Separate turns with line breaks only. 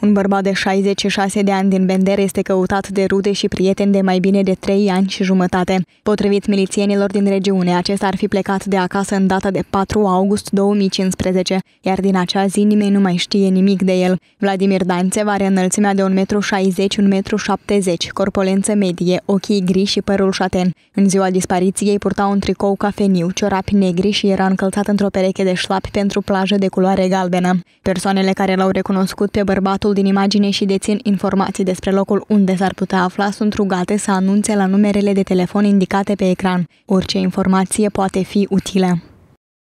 Un bărbat de 66 de ani din Bender este căutat de rude și prieteni de mai bine de 3 ani și jumătate. Potrivit milițienilor din regiune, acesta ar fi plecat de acasă în data de 4 august 2015, iar din acea zi nimeni nu mai știe nimic de el. Vladimir Danțev are înălțimea de 1,60 1,70 m, corpolență medie, ochii gri și părul șaten. În ziua dispariției purta un tricou cafeniu, ciorapi negri și era încălțat într-o pereche de șlapi pentru plajă de culoare galbenă. Persoanele care l-au recunoscut pe bărbat retratul din imagine și dețin informații despre locul unde s-ar putea afla sunt rugate să anunțe la numerele de telefon indicate pe ecran. Orice informație poate fi utilă.